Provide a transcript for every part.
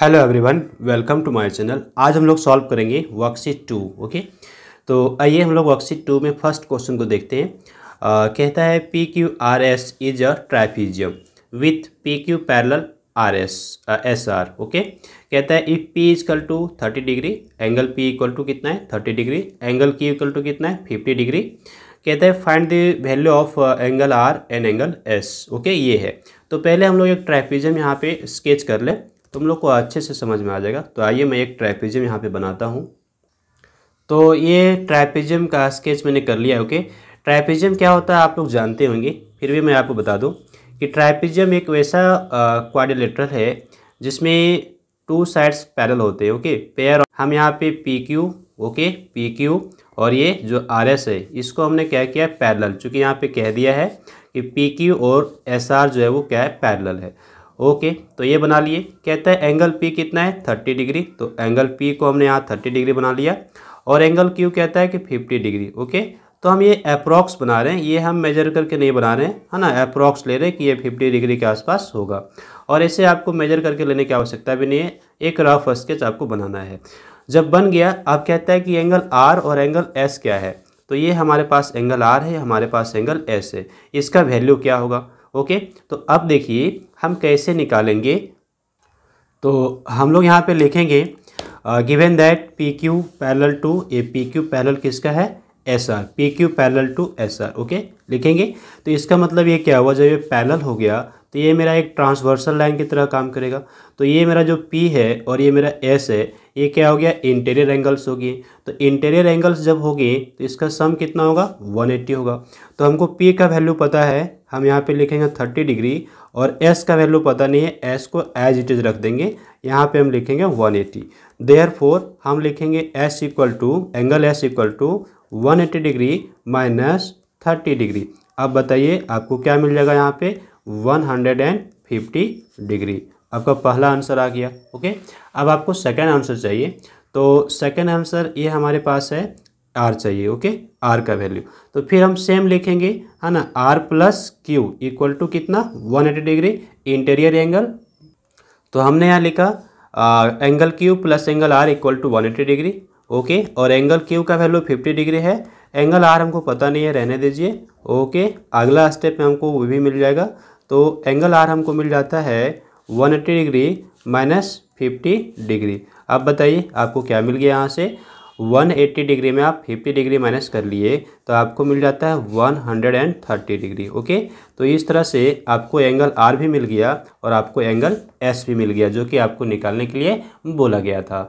Hello everyone welcome to my channel आज हम लोग सॉल्व करेंगे वर्कशीट टू ओके तो आइए हम लोग वर्कशीट टू में फर्स्ट क्वेश्चन को देखते हैं आ, कहता है P Q R S is a trapezium with P Q parallel R S S R okay कहता है if P equal to thirty degree angle P equal to कितना है थर्टी डिग्री एंगल की इक्वल टू कितना है fifty degree कहता है find the value of angle R and angle S okay ये है तो पहले हम लोग एक ट्राइफिजियम यहाँ पे स्केच कर लें तुम लोग को अच्छे से समझ में आ जाएगा तो आइए मैं एक ट्रैपिजम यहाँ पे बनाता हूँ तो ये ट्रैपिजम का स्केच मैंने कर लिया ओके ट्रैपिजम क्या होता है आप लोग जानते होंगे फिर भी मैं आपको बता दूँ कि ट्रैपिजम एक वैसा क्वाड्रिलेटरल है जिसमें टू साइड्स पैरल होते हैं ओके पेयर हम यहाँ पे P Q okay P Q और ये जो आर एस है इसको हमने क्या किया पैरल चूँकि यहाँ पे कह दिया है कि पी क्यू और एस आर जो है वो क्या है पैरल है ओके तो ये बना लिए कहता है एंगल पी कितना है थर्टी डिग्री तो एंगल पी को हमने यहाँ थर्टी डिग्री बना लिया और एंगल क्यू कहता है कि फिफ्टी डिग्री ओके तो हम ये अप्रॉक्स बना रहे हैं ये हम मेजर करके नहीं बना रहे हैं है ना अप्रॉक्स ले रहे हैं कि ये फिफ्टी डिग्री के आसपास होगा और इसे आपको मेजर करके लेने की आवश्यकता भी नहीं है एक रफ स्केच आपको बनाना है जब बन गया आप कहता है कि एंगल आर और एंगल एस क्या है तो ये हमारे पास एंगल आर है हमारे पास एंगल एस है इसका वैल्यू क्या होगा ओके तो अब देखिए हम कैसे निकालेंगे तो हम लोग यहाँ पे लिखेंगे given that P Q parallel to A P Q parallel किसका है S R P Q parallel to S R okay लिखेंगे तो इसका मतलब ये क्या हुआ जब ये पैरल हो गया तो ये मेरा एक ट्रांसवर्सल लाइन की तरह काम करेगा तो ये मेरा जो पी है और ये मेरा एस है ये क्या हो गया इंटीरियर एंगल्स हो गए तो इंटीरियर एंगल्स जब होगी तो इसका सम कितना होगा 180 होगा तो हमको पी का वैल्यू पता है हम यहाँ पे लिखेंगे थर्टी डिग्री और एस का वैल्यू पता नहीं है एस को एज इट इज़ रख देंगे यहाँ पे हम लिखेंगे वन एटी देयर फोर हम लिखेंगे S equal to angle S equal to one eighty degree minus thirty degree अब बताइए आपको क्या मिल जाएगा यहाँ पे one hundred and fifty degree आपका पहला आंसर आ गया ओके अब आपको सेकेंड आंसर चाहिए तो सेकेंड आंसर ये हमारे पास है आर चाहिए ओके आर का वैल्यू तो फिर हम सेम लिखेंगे है ना R plus Q equal to कितना one eighty degree interior angle तो हमने यहाँ लिखा आ, angle Q plus angle R equal to one eighty degree okay और एंगल क्यू का वैल्यू फिफ्टी डिग्री है एंगल आर हमको पता नहीं है रहने दीजिए ओके अगला स्टेप में हमको वो भी मिल जाएगा तो एंगल आर हमको मिल जाता है one eighty degree minus fifty degree अब बताइए आपको क्या मिल गया यहाँ से 180 डिग्री में आप 50 डिग्री माइनस कर लिए तो आपको मिल जाता है 130 डिग्री ओके तो इस तरह से आपको एंगल आर भी मिल गया और आपको एंगल एस भी मिल गया जो कि आपको निकालने के लिए बोला गया था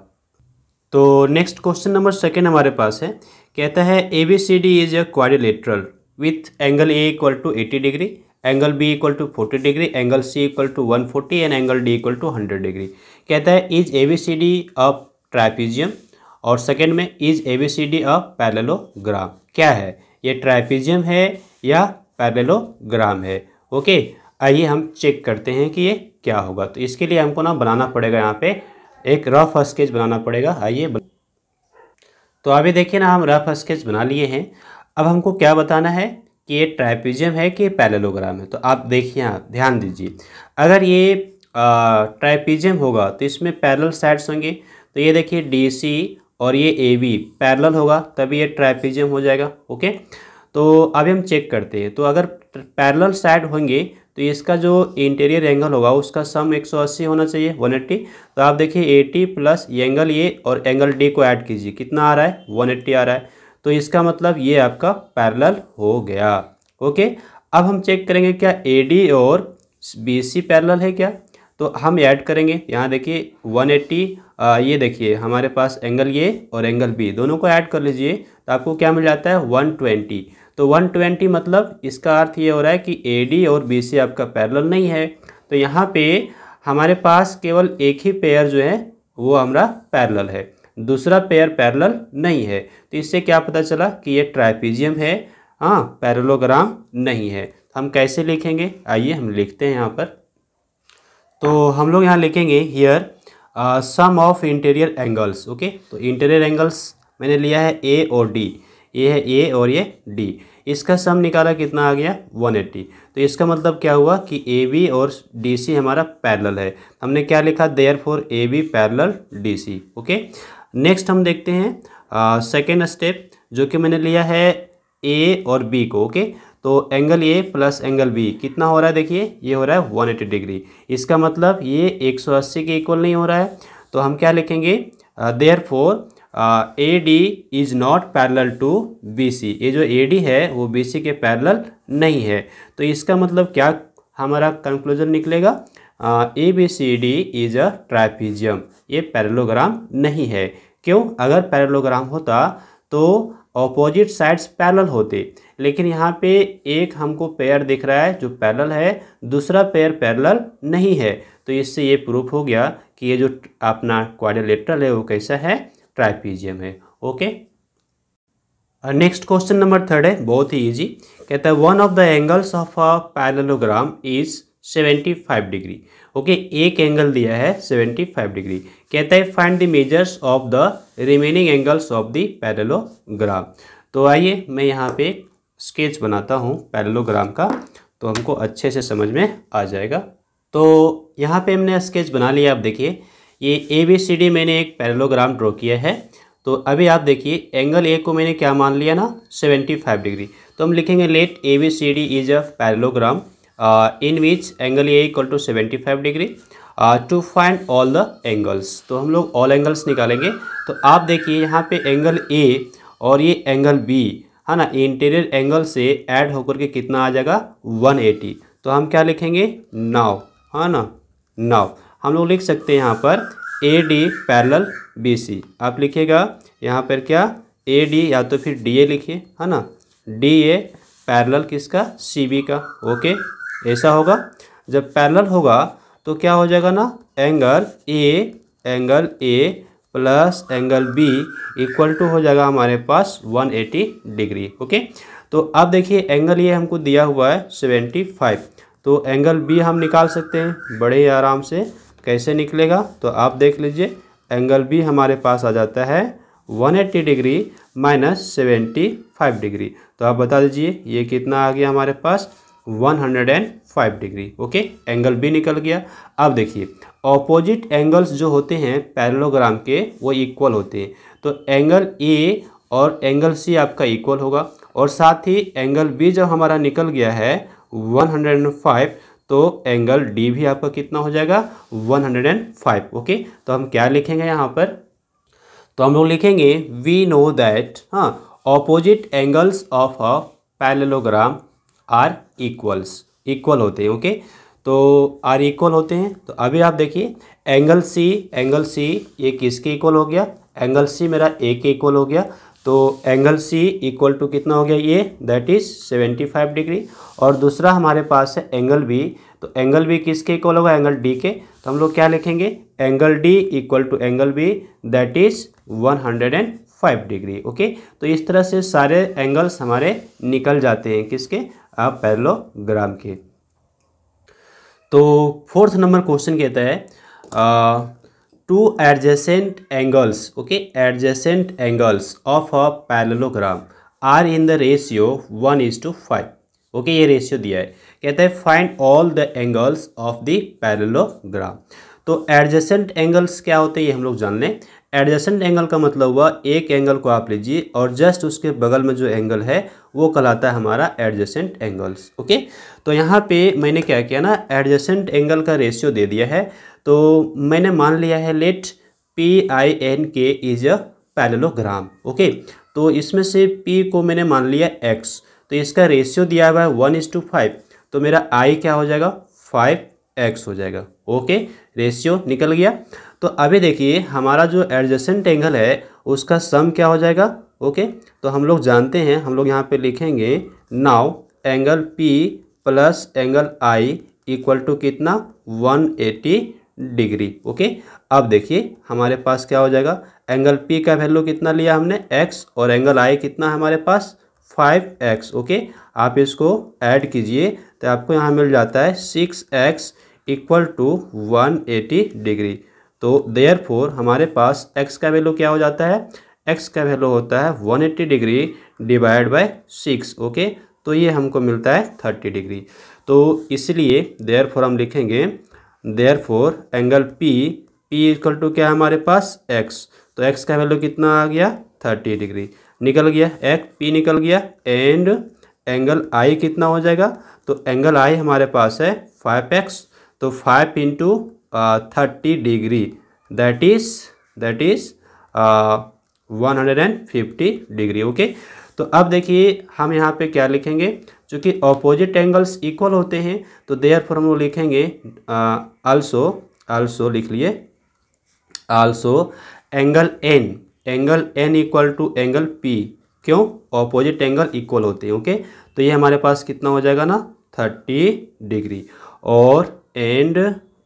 तो नेक्स्ट क्वेश्चन नंबर सेकेंड हमारे पास है कहता है A B C D is a quadrilateral with angle A equal to eighty degree angle B equal to forty degree angle C equal to one forty and angle D equal to hundred degree कहता है is A B C D a trapezium और second में is A B C D a parallelogram क्या है ये ट्राइफिजियम है या parallelogram है ओके आइए हम चेक करते हैं कि ये क्या होगा तो इसके लिए हमको ना बनाना पड़ेगा यहाँ पे एक रफ स्केच बनाना पड़ेगा आइए बन... तो अभी देखिए ना हम रफ स्केच बना लिए हैं अब हमको क्या बताना है कि ये ट्राइपिजियम है कि पैरेलोग्राम है तो आप देखिए ध्यान दीजिए अगर ये ट्राइपिजियम होगा तो इसमें पैरल साइड्स होंगे तो ये देखिए डी सी और ये ए बी पैरल होगा तभी ये ट्रैपिजियम हो जाएगा ओके तो अभी हम चेक करते हैं तो अगर पैरल साइड होंगे तो इसका जो इंटीरियर एंगल होगा उसका सम 180 होना चाहिए 180 तो आप देखिए 80 प्लस एंगल ए और एंगल डी को ऐड कीजिए कितना आ रहा है 180 आ रहा है तो इसका मतलब ये आपका पैरल हो गया ओके अब हम चेक करेंगे क्या ए और बी सी पैरल है क्या तो हम ऐड करेंगे यहाँ देखिए 180 ये देखिए हमारे पास एंगल ये और एंगल बी दोनों को ऐड कर लीजिए तो आपको क्या मिल जाता है 120 तो 120 मतलब इसका अर्थ ये हो रहा है कि ए और बी सी आपका पैरल नहीं है तो यहाँ पे हमारे पास केवल एक ही पेयर जो है वो हमारा पैरल है दूसरा पेयर पैरल नहीं है तो इससे क्या पता चला कि ये ट्राइपीजियम है हाँ पैरलोग्राम नहीं है हम कैसे लिखेंगे आइए हम लिखते हैं यहाँ पर तो हम लोग यहाँ लिखेंगे here sum of interior angles okay तो इंटीरियर एंगल्स मैंने लिया है ए और डी ये है ए और ये डी इसका सम निकाला कितना आ गया 180 तो इसका मतलब क्या हुआ कि ए बी और डी सी हमारा पैरल है हमने क्या लिखा therefore A B parallel D C okay next हम देखते हैं सेकेंड uh, स्टेप जो कि मैंने लिया है ए और बी को ओके okay? तो angle A plus angle B कितना हो रहा है देखिए ये हो रहा है वन एटी डिग्री इसका मतलब ये एक सौ अस्सी के इक्वल नहीं हो रहा है तो हम क्या लिखेंगे therefore A D is not parallel to B C ये जो ए डी है वो बी सी के पैरल नहीं है तो इसका मतलब क्या हमारा कंक्लूजन निकलेगा A B C D is a trapezium ये पैरलोग्राम नहीं है क्यों अगर पैरलोग्राम होता तो ऑपोजिट साइड्स पैरल होते लेकिन यहाँ पे एक हमको पेयर दिख रहा है जो पैरल है दूसरा पेयर पैरल नहीं है तो इससे ये प्रूफ हो गया कि ये जो अपना क्वारिलेटरल है वो कैसा है ट्राइपीजियम है okay next question number third है बहुत ही ईजी कहता है one of the angles of a parallelogram is seventy five degree okay एक एंगल दिया है सेवेंटी फाइव डिग्री कहता है find the measures of the remaining angles of the parallelogram तो आइए मैं यहाँ पे स्केच बनाता हूँ पैरेलोग्राम का तो हमको अच्छे से समझ में आ जाएगा तो यहाँ पे हमने स्केच बना लिया आप देखिए ये ए बी सी डी मैंने एक पैरेलोग्राम ड्रॉ किया है तो अभी आप देखिए एंगल ए को मैंने क्या मान लिया ना फाइव डिग्री तो हम लिखेंगे let A B C D is a parallelogram in which angle ये equal to seventy five degree to find all the angles तो हम लोग ऑल एंगल्स निकालेंगे तो आप देखिए यहाँ पे एंगल ए और ये एंगल बी है ना इंटीरियर एंगल से ऐड होकर के कितना आ जाएगा 180 तो हम क्या लिखेंगे नाव है ना नाव हम लोग लिख सकते हैं यहाँ पर A D parallel B C आप लिखिएगा यहाँ पर क्या ए डी या तो फिर डी ए लिखिए है ना डी ए पैरल किसका सी बी का ओके ऐसा होगा जब पैरेलल होगा तो क्या हो जाएगा ना angle A angle A plus angle B equal to हो जाएगा हमारे पास 180 डिग्री ओके तो अब देखिए एंगल ये हमको दिया हुआ है 75 तो एंगल बी हम निकाल सकते हैं बड़े आराम से कैसे निकलेगा तो आप देख लीजिए एंगल बी हमारे पास आ जाता है 180 degree minus seventy five degree तो आप बता दीजिए ये कितना आ गया हमारे पास 105 डिग्री ओके एंगल बी निकल गया अब देखिए ऑपोजिट एंगल्स जो होते हैं पैरलोग्राम के वो इक्वल होते हैं तो एंगल ए और एंगल सी आपका इक्वल होगा और साथ ही एंगल बी जब हमारा निकल गया है 105 तो एंगल डी भी आपका कितना हो जाएगा 105 ओके तो हम क्या लिखेंगे यहाँ पर तो हम लोग लिखेंगे वी नो दैट हाँ opposite angles of a parallelogram are equals equal होते हैं ओके तो आर इक्वल होते हैं तो अभी आप देखिए एंगल सी एंगल सी ये किसके इक्वल हो गया एंगल सी मेरा ए के इक्वल हो गया तो एंगल सी इक्वल टू कितना हो गया ये that is seventy five degree और दूसरा हमारे पास है एंगल बी तो एंगल बी किसके इक्वल होगा एंगल डी के तो हम लोग क्या लिखेंगे angle D equal to angle B that is one hundred and five degree okay तो इस तरह से सारे एंगल्स हमारे निकल जाते हैं किसके ग्राम के तो फोर्थ नंबर क्वेश्चन कहता है two adjacent angles okay adjacent angles of a parallelogram are in the ratio one is to five okay ये रेशियो दिया है कहता है find all the angles of the parallelogram तो एडजेसेंट एंगल्स क्या होते हैं ये हम लोग जान लें एडजेसेंट एंगल का मतलब हुआ एक एंगल को आप लीजिए और जस्ट उसके बगल में जो एंगल है वो कहलाता है हमारा एडजेसेंट एंगल्स ओके तो यहाँ पे मैंने क्या किया ना एडजेसेंट एंगल का रेशियो दे दिया है तो मैंने मान लिया है let P I N K is a parallelogram okay तो इसमें से पी को मैंने मान लिया एक्स तो इसका रेशियो दिया हुआ है वन इज टू फाइव तो मेरा आई क्या हो जाएगा फाइव एक्स हो जाएगा ओके रेशियो निकल गया तो अभी देखिए हमारा जो एडजेसेंट एंगल है उसका सम क्या हो जाएगा ओके तो हम लोग जानते हैं हम लोग यहाँ पे लिखेंगे now angle P plus angle I equal to कितना 180 डिग्री ओके अब देखिए हमारे पास क्या हो जाएगा एंगल पी का वैल्यू कितना लिया हमने एक्स और एंगल आई कितना हमारे पास फाइव एक्स ओके आप इसको ऐड कीजिए तो आपको यहाँ मिल जाता है six X equal to 180 degree तो देयर फोर हमारे पास एक्स का वैल्यू क्या हो जाता है एक्स का वैल्यू होता है 180 degree divide by six okay तो ये हमको मिलता है 30 डिग्री तो इसलिए देयर फोर हम लिखेंगे therefore angle P P equal to क्या है हमारे पास एक्स तो एक्स का वैल्यू कितना आ गया थर्टी डिग्री निकल गया एक पी निकल गया एंड एंगल आई कितना हो जाएगा तो एंगल आई हमारे पास है फाइव एक्स तो five into thirty degree that is that is one hundred and fifty degree okay तो अब देखिए हम यहाँ पे क्या लिखेंगे चूँकि ऑपोजिट एंगल्स इक्वल होते हैं तो देयर फॉर हम लोग लिखेंगे आल्सो uh, आल्सो लिख लिए also angle N angle N equal to angle P क्यों ऑपोजिट एंगल इक्वल होते हैं ओके तो ये हमारे पास कितना हो जाएगा ना थर्टी डिग्री और एंड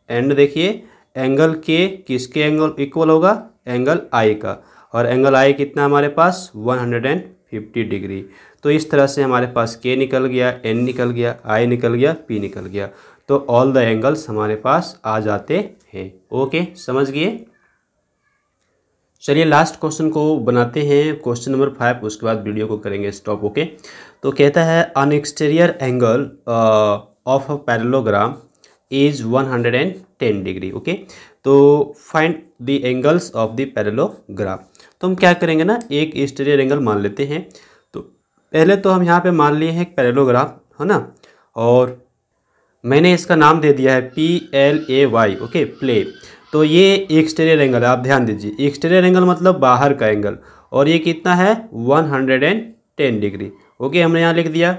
एंड देखिए एंगल के किसके एंगल इक्वल होगा एंगल आई का और एंगल आई कितना हमारे पास 150 डिग्री तो इस तरह से हमारे पास के निकल गया एन निकल गया आई निकल गया पी निकल गया तो ऑल द एंगल्स हमारे पास आ जाते हैं ओके समझ गए चलिए लास्ट क्वेश्चन को बनाते हैं क्वेश्चन नंबर फाइव उसके बाद वीडियो को करेंगे स्टॉप ओके तो कहता है an exterior angle of a parallelogram is 110 degree okay तो find the angles of the parallelogram तो हम क्या करेंगे ना एक स्टेरियर एंगल मान लेते हैं तो पहले तो हम यहाँ पे मान लिए हैं एक पैरेलोग्राफ है ना और मैंने इसका नाम दे दिया है P L A Y okay play तो ये एक्सटेरियर एंगल है आप ध्यान दीजिए एक्सटेरियर एंगल मतलब बाहर का एंगल और ये कितना है 110 डिग्री ओके हमने यहाँ लिख दिया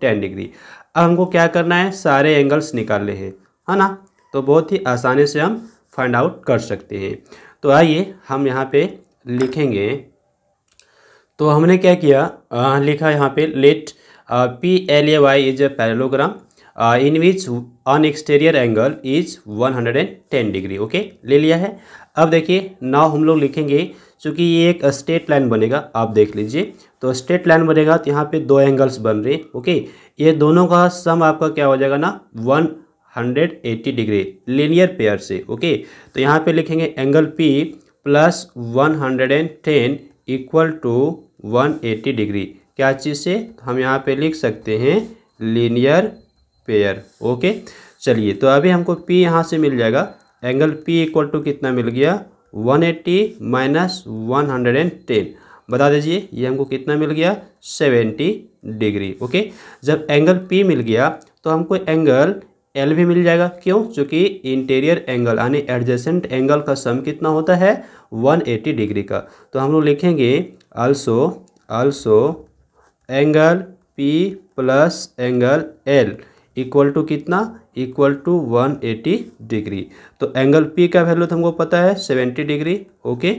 टेन डिग्री अब हमको क्या करना है सारे एंगल्स निकालने हैं है ना तो बहुत ही आसानी से हम फाइंड आउट कर सकते हैं तो आइए हम यहाँ पे लिखेंगे तो हमने क्या किया आ, लिखा यहाँ पे let P L A Y is a parallelogram in which one exterior angle is 110 degree okay ले लिया है अब देखिए नाउ हम लोग लिखेंगे चूँकि ये एक स्टेट लाइन बनेगा आप देख लीजिए तो स्टेट लाइन बनेगा तो यहाँ पे दो एंगल्स बन रहे हैं ओके ये दोनों का सम आपका क्या हो जाएगा ना one hundred eighty degree linear pair से ओके तो यहाँ पे लिखेंगे angle P plus one hundred and ten equal to one eighty degree क्या चीज़ से हम यहाँ पे लिख सकते हैं लीनियर पेयर ओके चलिए तो अभी हमको पी यहाँ से मिल जाएगा एंगल पी इक्वल टू कितना मिल गया one eighty minus one hundred and ten बता दीजिए ये हमको कितना मिल गया सेवेंटी डिग्री ओके जब एंगल पी मिल गया तो हमको एंगल एल भी मिल जाएगा क्यों क्योंकि इंटीरियर एंगल यानी एडजेसेंट एंगल का सम कितना होता है वन एट्टी डिग्री का तो हम लोग लिखेंगे also also angle P plus angle L equal to कितना इक्वल टू 180 डिग्री तो एंगल पी का वैल्यू तो हमको पता है 70 डिग्री ओके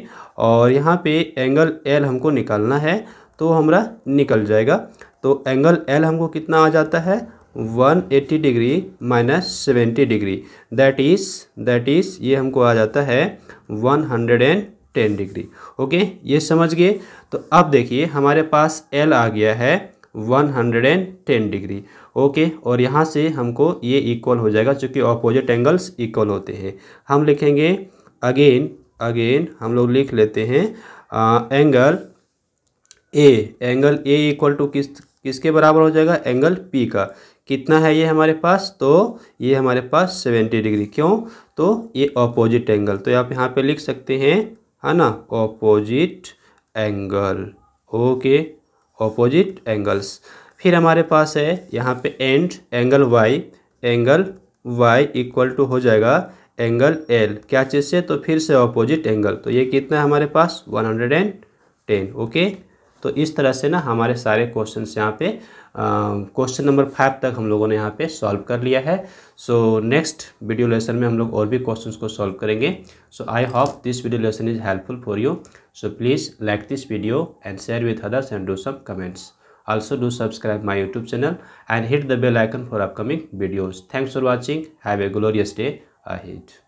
और यहाँ पे एंगल एल हमको निकालना है तो हमारा निकल जाएगा तो एंगल एल हमको कितना आ जाता है 180 degree minus seventy degree that is that is ये हमको आ जाता है 110 डिग्री ओके ये समझ गए तो अब देखिए हमारे पास एल आ गया है 110 डिग्री ओके और यहाँ से हमको ये इक्वल हो जाएगा चूँकि ऑपोजिट एंगल्स इक्वल होते हैं हम लिखेंगे अगेन अगेन हम लोग लिख लेते हैं आ, angle A angle A equal to किस किसके बराबर हो जाएगा एंगल पी का कितना है ये हमारे पास तो ये हमारे पास सेवेंटी डिग्री क्यों तो ये ऑपोजिट एंगल तो आप यहाँ पे लिख सकते हैं है ना opposite angle okay opposite angles फिर हमारे पास है यहाँ पे and angle Y angle Y equal to हो जाएगा एंगल एल क्या चीज़ से तो फिर से ऑपोजिट एंगल तो ये कितना है हमारे पास one hundred and ten okay तो इस तरह से ना हमारे सारे क्वेश्चन यहाँ पे क्वेश्चन नंबर फाइव तक हम लोगों ने यहाँ पे सॉल्व कर लिया है सो नेक्स्ट वीडियो लेसन में हम लोग और भी क्वेश्चंस को सॉल्व करेंगे so I hope this video lesson is helpful for you so please like this video and share with others and do some comments Also do subscribe my YouTube channel and hit the bell icon for upcoming videos. Thanks for watching. Have a glorious day ahead.